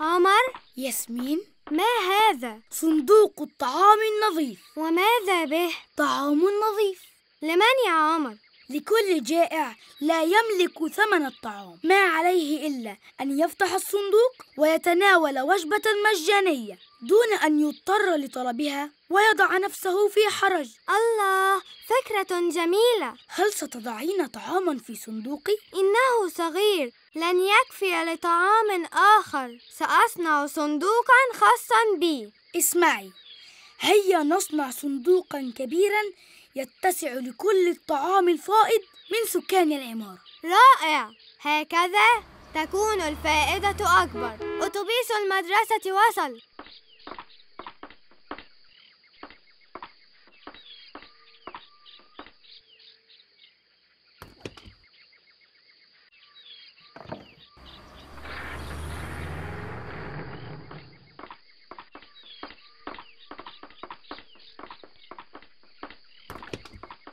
عمر ياسمين ما هذا؟ صندوق الطعام النظيف وماذا به؟ طعام نظيف لمن يا عمر؟ لكل جائع لا يملك ثمن الطعام ما عليه إلا أن يفتح الصندوق ويتناول وجبة مجانية دون أن يضطر لطلبها ويضع نفسه في حرج الله فكرة جميلة هل ستضعين طعاما في صندوقي؟ إنه صغير لن يكفي لطعام آخر سأصنع صندوقا خاصا بي اسمعي هيا نصنع صندوقا كبيرا يتسع لكل الطعام الفائض من سكان العمارة رائع هكذا تكون الفائدة أكبر أتوبيس المدرسة وصل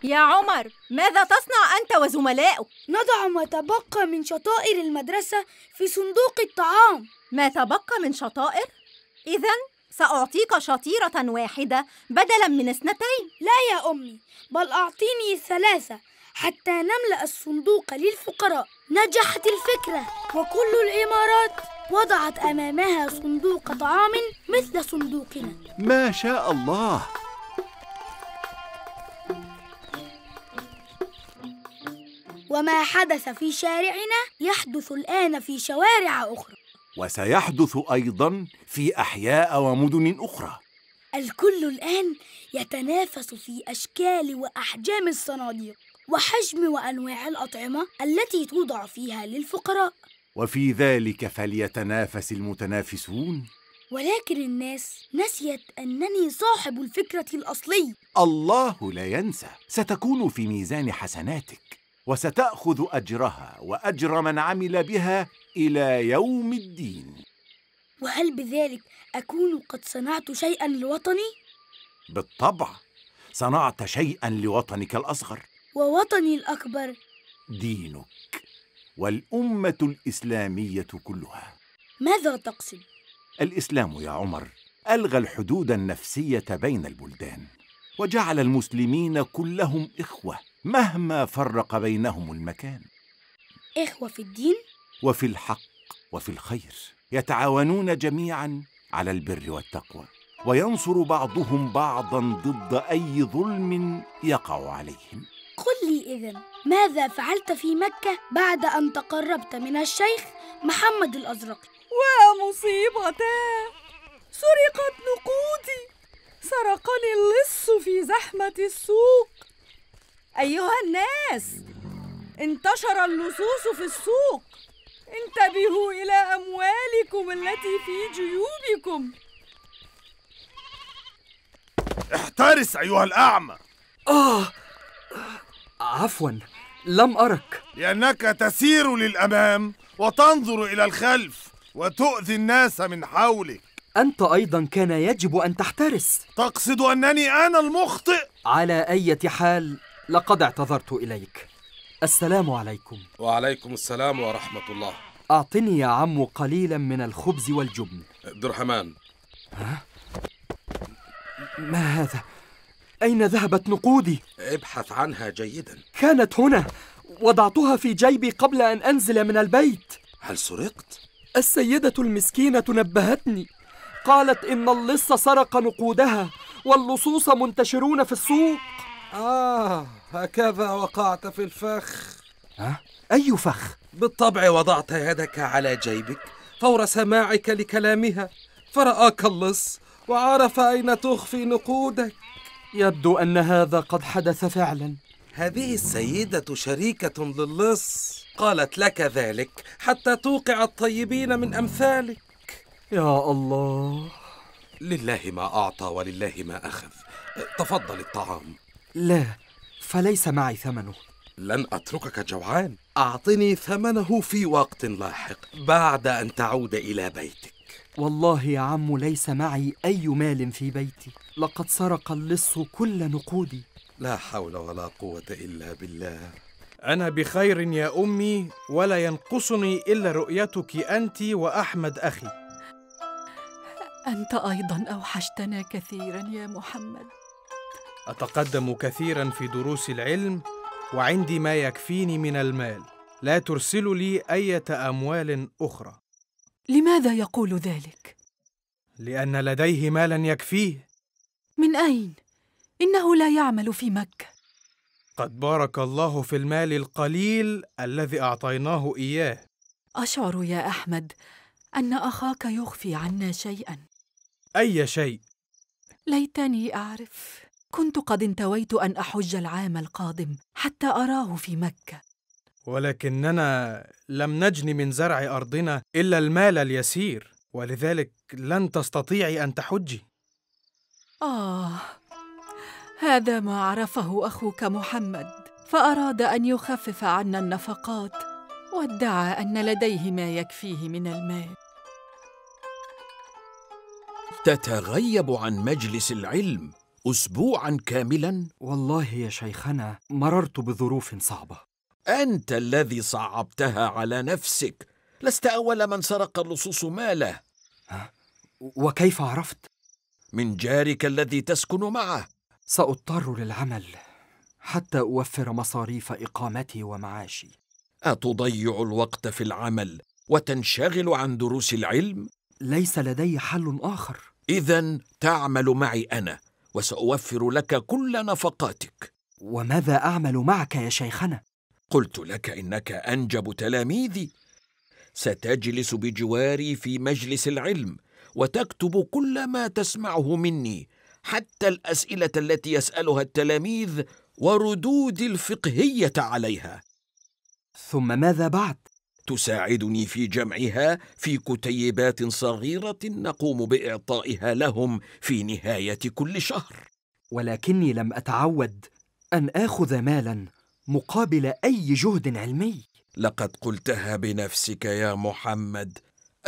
يا عمر ماذا تصنع أنت وزملائك؟ نضع ما تبقى من شطائر المدرسة في صندوق الطعام ما تبقى من شطائر؟ إذا سأعطيك شطيرة واحدة بدلا من اثنتين لا يا أمي بل أعطيني ثلاثة حتى نملأ الصندوق للفقراء نجحت الفكرة وكل الإمارات وضعت أمامها صندوق طعام مثل صندوقنا ما شاء الله وما حدث في شارعنا يحدث الآن في شوارع أخرى وسيحدث أيضا في أحياء ومدن أخرى الكل الآن يتنافس في أشكال وأحجام الصناديق وحجم وأنواع الأطعمة التي توضع فيها للفقراء وفي ذلك فليتنافس المتنافسون ولكن الناس نسيت أنني صاحب الفكرة الأصلي الله لا ينسى ستكون في ميزان حسناتك وستأخذ أجرها وأجر من عمل بها إلى يوم الدين وهل بذلك أكون قد صنعت شيئاً لوطني؟ بالطبع صنعت شيئاً لوطنك الأصغر ووطني الأكبر دينك والأمة الإسلامية كلها ماذا تقصد؟ الإسلام يا عمر ألغى الحدود النفسية بين البلدان وجعل المسلمين كلهم إخوة مهما فرق بينهم المكان إخوة في الدين وفي الحق وفي الخير يتعاونون جميعا على البر والتقوى وينصر بعضهم بعضا ضد أي ظلم يقع عليهم قل لي إذن ماذا فعلت في مكة بعد أن تقربت من الشيخ محمد الأزرقي ومصيبتاه سرقت نقودي سرقني اللص في زحمة السوق أيها الناس انتشر اللصوص في السوق انتبهوا إلى أموالكم التي في جيوبكم احترس أيها الأعمى آه عفوا لم أرك لأنك تسير للأمام وتنظر إلى الخلف وتؤذي الناس من حولك أنت أيضا كان يجب أن تحترس تقصد أنني أنا المخطئ؟ على أي حال لقد اعتذرت إليك السلام عليكم وعليكم السلام ورحمة الله أعطني يا عم قليلا من الخبز والجبن عبد الرحمن ها؟ ما هذا؟ أين ذهبت نقودي؟ ابحث عنها جيدا كانت هنا وضعتها في جيبي قبل أن أنزل من البيت هل سرقت؟ السيدة المسكينة نبهتني قالت إن اللص سرق نقودها واللصوص منتشرون في السوق آه هكذا وقعت في الفخ ها؟ أي فخ؟ بالطبع وضعت يدك على جيبك فور سماعك لكلامها فرآك اللص وعرف أين تخفي نقودك يبدو أن هذا قد حدث فعلا هذه السيدة شريكة للص قالت لك ذلك حتى توقع الطيبين من أمثالك يا الله لله ما أعطى ولله ما أخذ تفضل الطعام لا فليس معي ثمنه لن أتركك جوعان أعطني ثمنه في وقت لاحق بعد أن تعود إلى بيتك والله يا عم ليس معي أي مال في بيتي لقد سرق اللص كل نقودي لا حول ولا قوة إلا بالله أنا بخير يا أمي ولا ينقصني إلا رؤيتك أنت وأحمد أخي أنت أيضا أوحشتنا كثيرا يا محمد اتقدم كثيرا في دروس العلم وعندي ما يكفيني من المال لا ترسل لي ايه اموال اخرى لماذا يقول ذلك لان لديه مالا يكفيه من اين انه لا يعمل في مكه قد بارك الله في المال القليل الذي اعطيناه اياه اشعر يا احمد ان اخاك يخفي عنا شيئا اي شيء ليتني اعرف كنت قد انتويت ان احج العام القادم حتى اراه في مكه ولكننا لم نجني من زرع ارضنا الا المال اليسير ولذلك لن تستطيعي ان تحجي اه هذا ما عرفه اخوك محمد فاراد ان يخفف عنا النفقات وادعى ان لديه ما يكفيه من المال تتغيب عن مجلس العلم أسبوعا كاملا؟ والله يا شيخنا مررت بظروف صعبة أنت الذي صعبتها على نفسك لست أول من سرق اللصوص ماله وكيف عرفت؟ من جارك الذي تسكن معه سأضطر للعمل حتى أوفر مصاريف إقامتي ومعاشي أتضيع الوقت في العمل وتنشغل عن دروس العلم؟ ليس لدي حل آخر إذا تعمل معي أنا وسأوفر لك كل نفقاتك وماذا أعمل معك يا شيخنا؟ قلت لك إنك أنجب تلاميذي ستجلس بجواري في مجلس العلم وتكتب كل ما تسمعه مني حتى الأسئلة التي يسألها التلاميذ وردود الفقهية عليها ثم ماذا بعد؟ تساعدني في جمعها في كتيبات صغيرة نقوم بإعطائها لهم في نهاية كل شهر ولكني لم أتعود أن آخذ مالاً مقابل أي جهد علمي لقد قلتها بنفسك يا محمد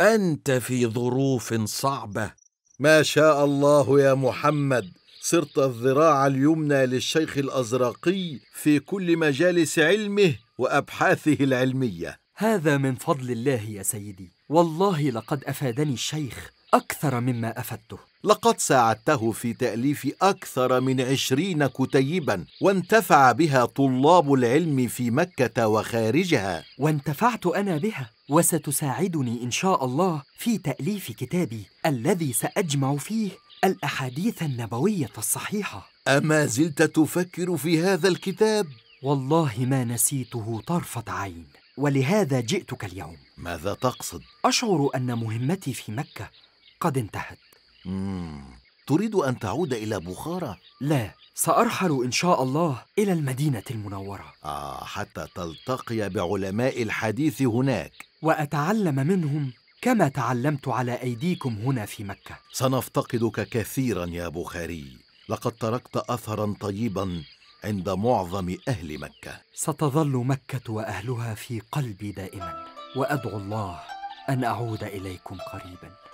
أنت في ظروف صعبة ما شاء الله يا محمد صرت الذراع اليمنى للشيخ الأزرقي في كل مجالس علمه وأبحاثه العلمية هذا من فضل الله يا سيدي والله لقد أفادني الشيخ أكثر مما أفدته لقد ساعدته في تأليف أكثر من عشرين كتيبا وانتفع بها طلاب العلم في مكة وخارجها وانتفعت أنا بها وستساعدني إن شاء الله في تأليف كتابي الذي سأجمع فيه الأحاديث النبوية الصحيحة أما زلت تفكر في هذا الكتاب؟ والله ما نسيته طرفة عين ولهذا جئتك اليوم ماذا تقصد؟ أشعر أن مهمتي في مكة قد انتهت مم. تريد أن تعود إلى بخارى؟ لا سأرحل إن شاء الله إلى المدينة المنورة آه حتى تلتقي بعلماء الحديث هناك وأتعلم منهم كما تعلمت على أيديكم هنا في مكة سنفتقدك كثيرا يا بخاري لقد تركت أثرا طيبا عند معظم اهل مكه ستظل مكه واهلها في قلبي دائما وادعو الله ان اعود اليكم قريبا